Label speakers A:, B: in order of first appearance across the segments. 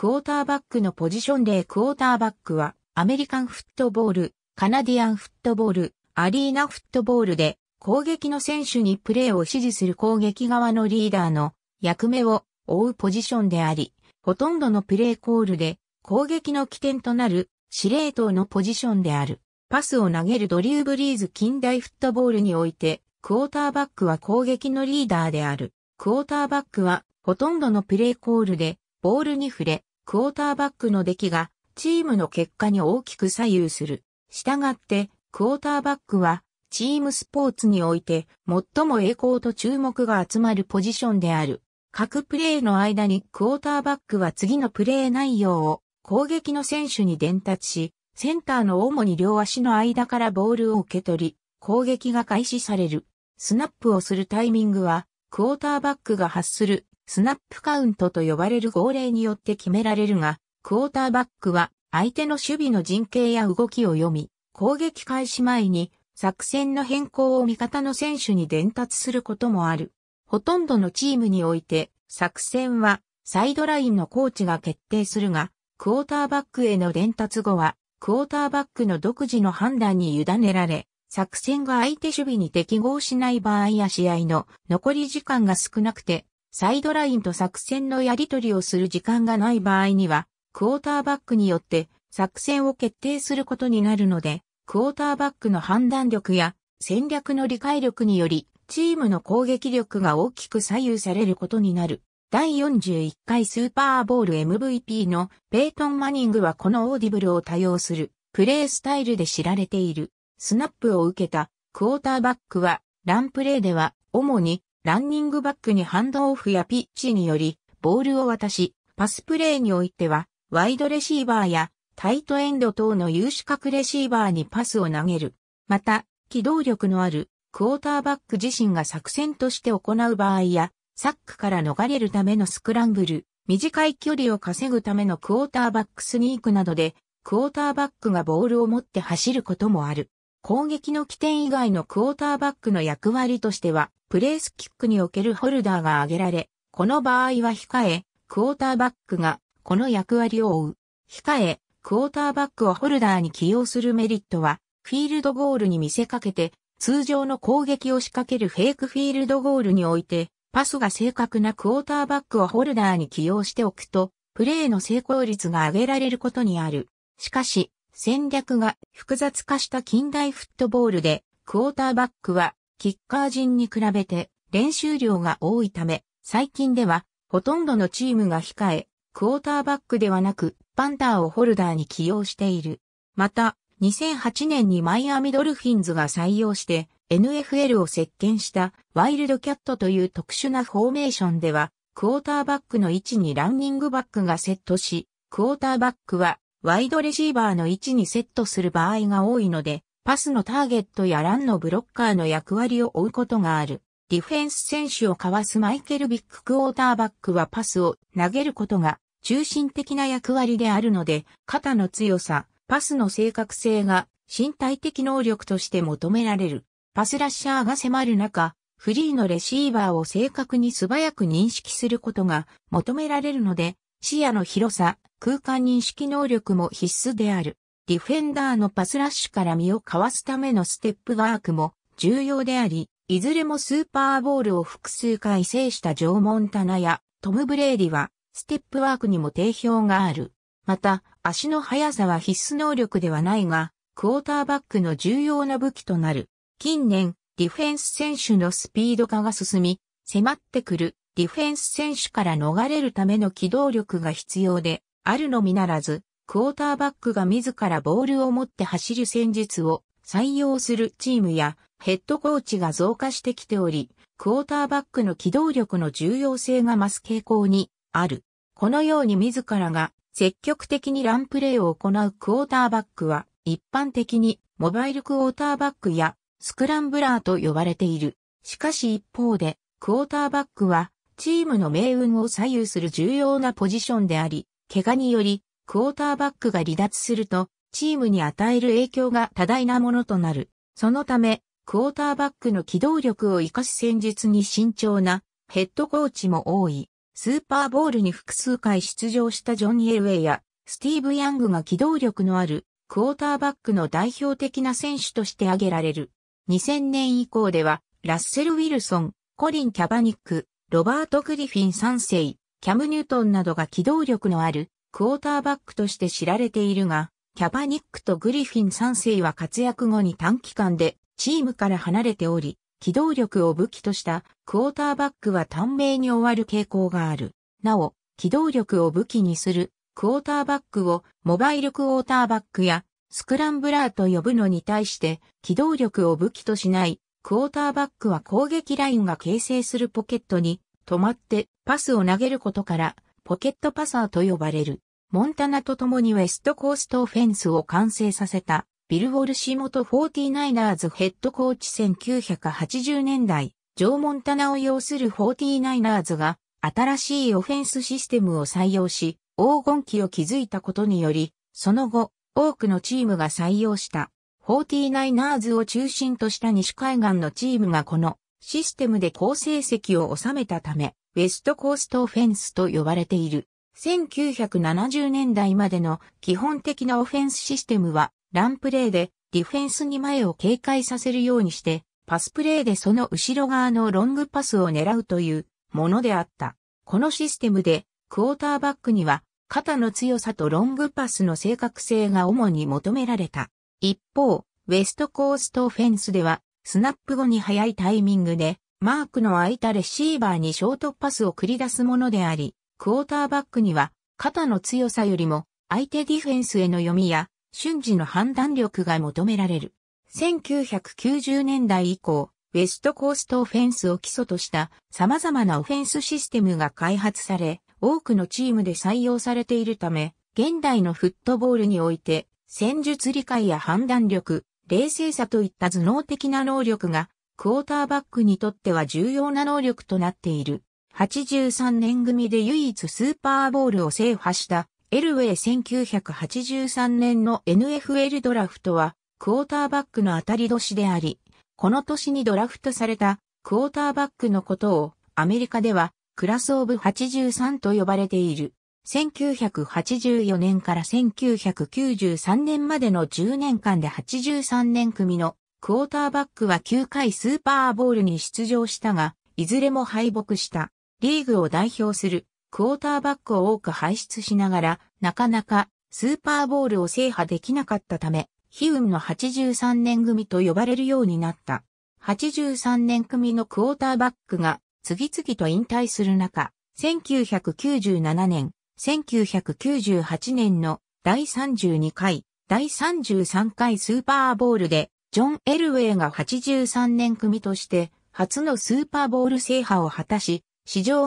A: クォーターバックのポジション例クォーターバックは、アメリカンフットボール、カナディアンフットボール、アリーナフットボールで、攻撃の選手にプレーを指示する攻撃側のリーダーの役目を負うポジションであり、ほとんどのプレーコールで攻撃の起点となる司令塔のポジションである。パスを投げるドリューブリーズ近代フットボールにおいて、クォーターバックは攻撃のリーダーである。クォーターバックはほとんどのプレーコールでボールに触れ、クォーターバックの出来がチームの結果に大きく左右する。したがって、クォーターバックはチームスポーツにおいて最も栄光と注目が集まるポジションである。各プレーの間にクォーターバックは次のプレー内容を攻撃の選手に伝達し、センターの主に両足の間からボールを受け取り、攻撃が開始される。スナップをするタイミングは、クォーターバックが発するスナップカウントと呼ばれる号令によって決められるが、クォーターバックは相手の守備の陣形や動きを読み、攻撃開始前に作戦の変更を味方の選手に伝達することもある。ほとんどのチームにおいて作戦はサイドラインのコーチが決定するが、クォーターバックへの伝達後は、クォーターバックの独自の判断に委ねられ、作戦が相手守備に適合しない場合や試合の残り時間が少なくてサイドラインと作戦のやり取りをする時間がない場合には、クォーターバックによって作戦を決定することになるので、クォーターバックの判断力や戦略の理解力により、チームの攻撃力が大きく左右されることになる。第41回スーパーボール MVP のペイトン・マニングはこのオーディブルを多用するプレースタイルで知られている。スナップを受けたクォーターバックはランプレーでは主にランニングバックにハンドオフやピッチにより、ボールを渡し、パスプレーにおいては、ワイドレシーバーやタイトエンド等の有資格レシーバーにパスを投げる。また、機動力のあるクォーターバック自身が作戦として行う場合や、サックから逃れるためのスクランブル、短い距離を稼ぐためのクォーターバックスニークなどで、クォーターバックがボールを持って走ることもある。攻撃の起点以外のクォーターバックの役割としては、プレースキックにおけるホルダーが挙げられ、この場合は控え、クォーターバックがこの役割を負う。控え、クォーターバックをホルダーに起用するメリットは、フィールドゴールに見せかけて、通常の攻撃を仕掛けるフェイクフィールドゴールにおいて、パスが正確なクォーターバックをホルダーに起用しておくと、プレーの成功率が上げられることにある。しかし、戦略が複雑化した近代フットボールで、クォーターバックはキッカー陣に比べて練習量が多いため、最近ではほとんどのチームが控え、クォーターバックではなく、パンターをホルダーに起用している。また、2008年にマイアミドルフィンズが採用して、NFL を席巻したワイルドキャットという特殊なフォーメーションでは、クォーターバックの位置にランニングバックがセットし、クォーターバックはワイドレシーバーの位置にセットする場合が多いので、パスのターゲットやランのブロッカーの役割を負うことがある。ディフェンス選手をかわすマイケル・ビッグクォーターバックはパスを投げることが中心的な役割であるので、肩の強さ、パスの正確性が身体的能力として求められる。パスラッシャーが迫る中、フリーのレシーバーを正確に素早く認識することが求められるので、視野の広さ、空間認識能力も必須である。ディフェンダーのパスラッシュから身をかわすためのステップワークも重要であり、いずれもスーパーボールを複数回制したジョー・モンやトム・ブレイディはステップワークにも定評がある。また、足の速さは必須能力ではないが、クォーターバックの重要な武器となる。近年、ディフェンス選手のスピード化が進み、迫ってくるディフェンス選手から逃れるための機動力が必要で、あるのみならず、クォーターバックが自らボールを持って走る戦術を採用するチームやヘッドコーチが増加してきており、クォーターバックの機動力の重要性が増す傾向にある。このように自らが積極的にランプレーを行うクォーターバックは一般的にモバイルクォーターバックやスクランブラーと呼ばれている。しかし一方でクォーターバックはチームの命運を左右する重要なポジションであり、怪我により、クォーターバックが離脱すると、チームに与える影響が多大なものとなる。そのため、クォーターバックの機動力を活かす戦術に慎重なヘッドコーチも多い。スーパーボールに複数回出場したジョン・ー・エルウェイやスティーブ・ヤングが機動力のあるクォーターバックの代表的な選手として挙げられる。2000年以降では、ラッセル・ウィルソン、コリン・キャバニック、ロバート・グリフィン3世、キャム・ニュートンなどが機動力のあるクォーターバックとして知られているが、キャパニックとグリフィン3世は活躍後に短期間でチームから離れており、機動力を武器としたクォーターバックは短命に終わる傾向がある。なお、機動力を武器にするクォーターバックをモバイルクォーターバックやスクランブラーと呼ぶのに対して機動力を武器としないクォーターバックは攻撃ラインが形成するポケットに止まってパスを投げることからポケットパサーと呼ばれる。モンタナと共にウェストコーストオフェンスを完成させたビル・ウォルシモト 49ers ヘッドコーチ1980年代、ジョー・モンタナを擁する 49ers が新しいオフェンスシステムを採用し、黄金期を築いたことにより、その後、多くのチームが採用した。49ers を中心とした西海岸のチームがこのシステムで好成績を収めたため、ウェストコーストオフェンスと呼ばれている。1970年代までの基本的なオフェンスシステムは、ランプレーでディフェンスに前を警戒させるようにして、パスプレーでその後ろ側のロングパスを狙うというものであった。このシステムで、クォーターバックには、肩の強さとロングパスの正確性が主に求められた。一方、ウェストコーストオフェンスでは、スナップ後に早いタイミングで、マークの空いたレシーバーにショートパスを繰り出すものであり、クォーターバックには、肩の強さよりも、相手ディフェンスへの読みや、瞬時の判断力が求められる。1990年代以降、ウェストコーストオフェンスを基礎とした様々なオフェンスシステムが開発され、多くのチームで採用されているため、現代のフットボールにおいて戦術理解や判断力、冷静さといった頭脳的な能力が、クォーターバックにとっては重要な能力となっている。83年組で唯一スーパーボールを制覇した、エルウェイ1983年の NFL ドラフトは、クォーターバックの当たり年であり、この年にドラフトされた、クォーターバックのことを、アメリカでは、クラスオブ83と呼ばれている。1984年から1993年までの10年間で83年組のクォーターバックは9回スーパーボールに出場したが、いずれも敗北した。リーグを代表するクォーターバックを多く輩出しながら、なかなかスーパーボールを制覇できなかったため、ヒウムの83年組と呼ばれるようになった。83年組のクォーターバックが次々と引退する中、1997年、1998年の第32回、第33回スーパーボールで、ジョン・エルウェイが83年組として、初のスーパーボール制覇を果たし、史上、詳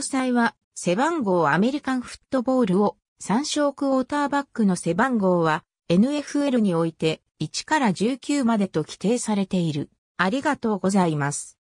A: 細は、背番号アメリカンフットボールを、参照クォーターバックの背番号は、NFL において、1から19までと規定されている。ありがとうございます。